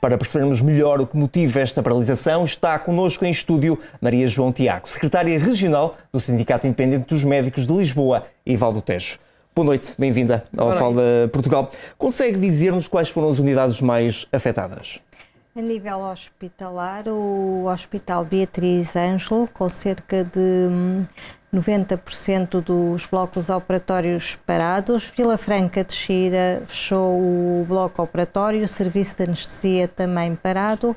Para percebermos melhor o que motiva esta paralisação, está connosco em estúdio Maria João Tiago, secretária regional do Sindicato Independente dos Médicos de Lisboa e Valdo Tejo. Boa noite, bem-vinda ao Fala Portugal. Consegue dizer-nos quais foram as unidades mais afetadas? A nível hospitalar, o Hospital Beatriz Ângelo, com cerca de hum, 90% dos blocos operatórios parados. Vila Franca de Xira fechou o bloco operatório, o serviço de anestesia também parado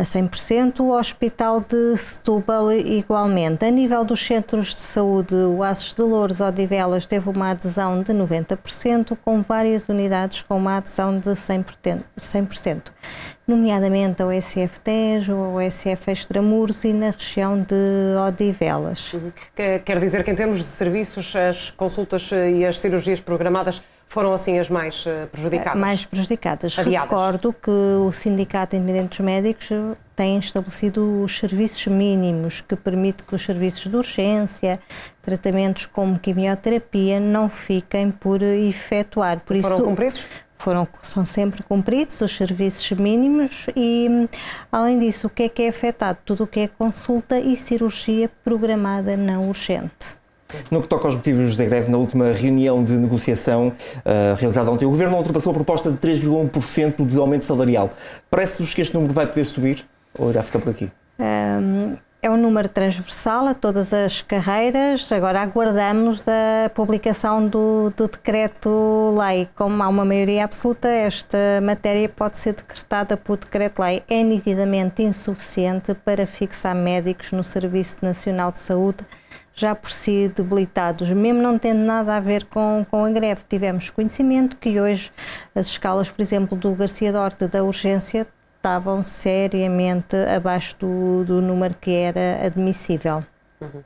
a 100%, o Hospital de Setúbal igualmente. A nível dos centros de saúde, o Aços de Louros Odivelas teve uma adesão de 90%, com várias unidades com uma adesão de 100%, nomeadamente a OSF Tejo, a OSF Extramuros e na região de Odivelas. Uhum. Quer dizer que em termos de serviços, as consultas e as cirurgias programadas foram assim as mais eh, prejudicadas? Mais prejudicadas. Adiadas. Recordo que o Sindicato Independente dos Médicos tem estabelecido os serviços mínimos que permite que os serviços de urgência, tratamentos como quimioterapia, não fiquem por efetuar. Por foram isso, cumpridos? Foram, são sempre cumpridos os serviços mínimos e, além disso, o que é que é afetado? Tudo o que é consulta e cirurgia programada não urgente. No que toca aos motivos da greve, na última reunião de negociação uh, realizada ontem, o Governo não ultrapassou a proposta de 3,1% de aumento salarial. Parece-vos que este número vai poder subir ou irá ficar por aqui? Um, é um número transversal a todas as carreiras. Agora aguardamos a publicação do, do decreto-lei. Como há uma maioria absoluta, esta matéria pode ser decretada por decreto-lei. É nitidamente insuficiente para fixar médicos no Serviço Nacional de Saúde já por si debilitados, mesmo não tendo nada a ver com, com a greve. Tivemos conhecimento que hoje as escalas, por exemplo, do Garcia Dorte da urgência estavam seriamente abaixo do, do número que era admissível. Uhum.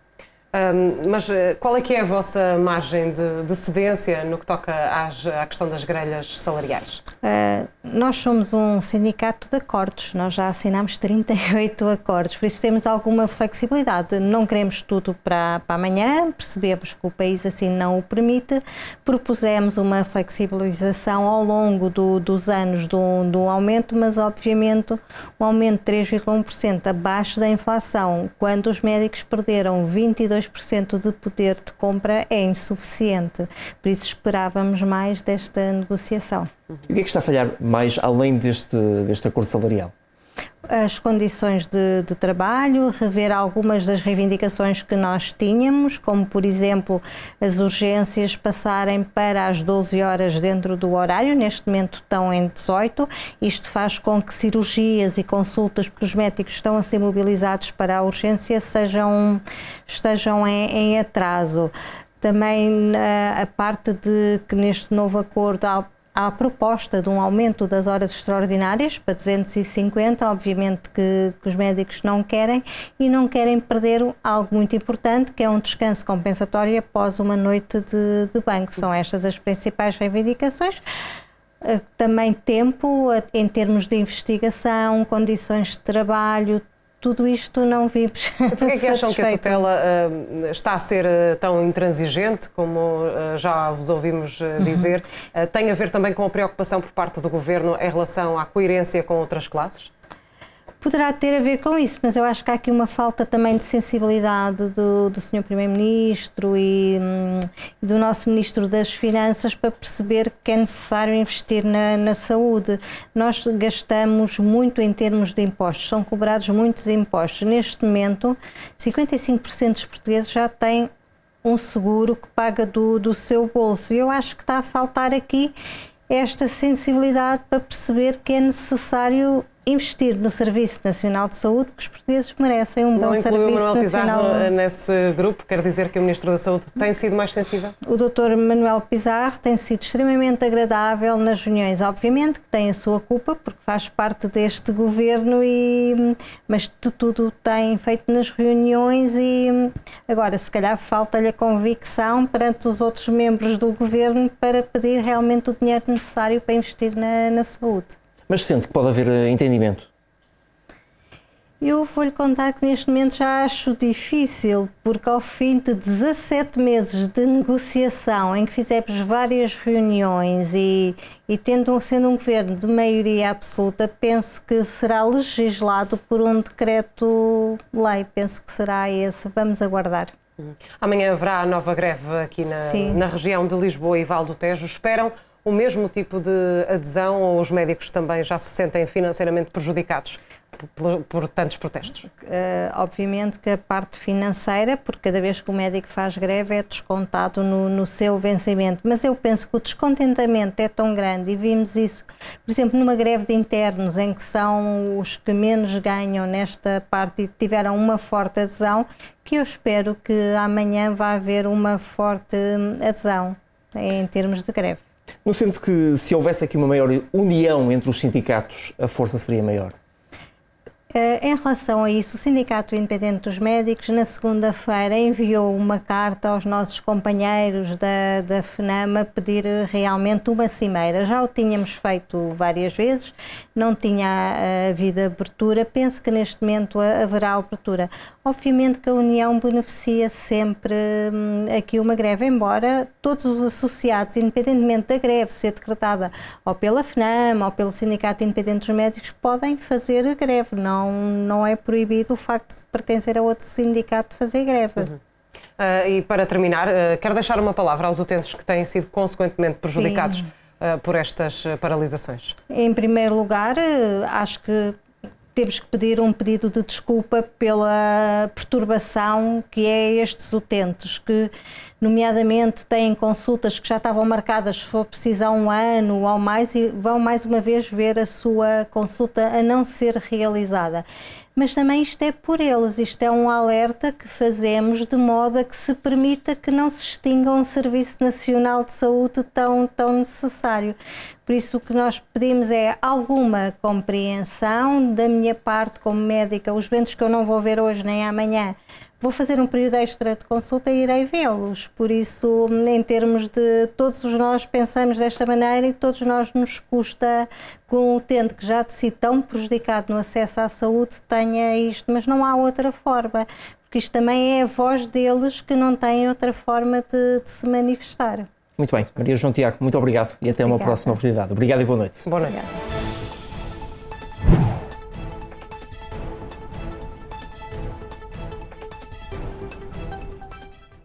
Um, mas eh, qual é que é a vossa margem de, de cedência no que toca às, à questão das grelhas salariais? Uh, nós somos um sindicato de acordos, nós já assinámos 38 acordos, por isso temos alguma flexibilidade. Não queremos tudo para, para amanhã, percebemos que o país assim não o permite. Propusemos uma flexibilização ao longo do, dos anos do, do aumento, mas obviamente o um aumento de 3,1% abaixo da inflação, quando os médicos perderam 22% de poder de compra, é insuficiente. Por isso esperávamos mais desta negociação. E o que é que está a falhar mais além deste, deste acordo salarial? as condições de, de, trabalho, rever algumas das reivindicações que nós tínhamos, como por exemplo as urgências passarem para as 12 horas dentro do horário, neste momento estão em 18. Isto faz com que cirurgias e consultas, porque os médicos estão a ser mobilizados para a urgência, sejam, estejam em, em atraso. Também a, eh, a parte de que neste novo acordo há à proposta de um aumento das horas extraordinárias para 250, obviamente que, que, os médicos não querem e não querem perder algo muito importante que é um descanso compensatório após uma noite de, de banco. São estas as principais reivindicações. Eh, também tempo eh, em termos de investigação, condições de trabalho, tudo isto não vimos. Por é que acham que a tutela uh, está a ser uh, tão intransigente, como uh, já vos ouvimos uhum. dizer? Uhum. tem a ver também com a preocupação por parte do governo em relação à coerência com outras classes? poderá ter a ver com isso, mas eu acho que há aqui uma falta também de sensibilidade do, do Sr. Primeiro-Ministro e hum, do nosso Ministro das Finanças para perceber que é necessário investir na, na saúde. Nós gastamos muito em termos de impostos, são cobrados muitos impostos. Neste momento, 55% dos portugueses já têm um seguro que paga do, do seu bolso. E eu acho que está a faltar aqui esta sensibilidade para perceber que é necessário investir no Serviço Nacional de Saúde, porque os portugueses merecem um não bom Serviço Manuel Nacional. Pizarro eh, nesse grupo, quer dizer que o Ministro da Saúde tem sido mais sensível? O Dr. Manuel Pizarro tem sido extremamente agradável nas reuniões, obviamente que tem a sua culpa, porque faz parte deste governo, e, mas de tudo tem feito nas reuniões e agora se calhar falta-lhe a convicção perante os outros membros do governo para pedir realmente o dinheiro necessário para investir na, na saúde. Mas sente que pode haver eh, entendimento? Eu vou-lhe contar que neste momento já acho difícil, porque ao fim de 17 meses de negociação, em que fizemos várias reuniões e, e tendo, sendo um governo de maioria absoluta, penso que será legislado por um decreto-lei. Penso que será esse. Vamos aguardar. Amanhã haverá nova greve aqui na, na região de Lisboa e Val do Tejo. Esperam o mesmo tipo de adesão ou os médicos também já se sentem financeiramente prejudicados? Por, por, tantos protestos? Uh, obviamente que a parte financeira, porque cada vez que o médico faz greve é descontado no, no, seu vencimento. Mas eu penso que o descontentamento é tão grande e vimos isso, por exemplo, numa greve de internos, em que são os que menos ganham nesta parte e tiveram uma forte adesão, que eu espero que amanhã vá haver uma forte hum, adesão em termos de greve. No sentido que se houvesse aqui uma maior união entre os sindicatos, a força seria maior? Eh, em relação a isso, o Sindicato Independente dos Médicos, na segunda-feira, enviou uma carta aos nossos companheiros da, da FNAMA pedir eh, realmente uma cimeira. Já o tínhamos feito várias vezes, não tinha eh, havido abertura. Penso que neste momento haverá abertura. Obviamente que a União beneficia sempre hum, aqui uma greve, embora todos os associados, independentemente da greve ser decretada ou pela FNAMA ou pelo Sindicato Independente dos Médicos, podem fazer greve. Não então, não é proibido o facto de pertencer a outro sindicato de fazer greve. Uhum. Uh, e para terminar, uh, quero deixar uma palavra aos utentes que têm sido consequentemente prejudicados uh, por estas paralisações. Em primeiro lugar, acho que temos que pedir um pedido de desculpa pela perturbação que é estes utentes que nomeadamente têm consultas que já estavam marcadas, se for preciso, há um ano ou mais, e vão mais uma vez ver a sua consulta a não ser realizada. Mas também isto é por eles, isto é um alerta que fazemos de modo a que se permita que não se extinga um Serviço Nacional de Saúde tão, tão necessário. Por isso, o que nós pedimos é alguma compreensão da minha parte como médica. Os doentes que eu não vou ver hoje nem amanhã vou fazer um período extra de consulta e irei vê-los. Por isso, em termos de todos nós pensamos desta maneira e todos nós nos custa que um utente que já de si tão prejudicado no acesso à saúde tenha isto, mas não há outra forma, porque isto também é a voz deles que não têm outra forma de, de se manifestar. Muito bem, Maria João Tiago, muito obrigado e até Obrigada. uma próxima oportunidade. Obrigado e boa noite. Boa noite. Obrigada.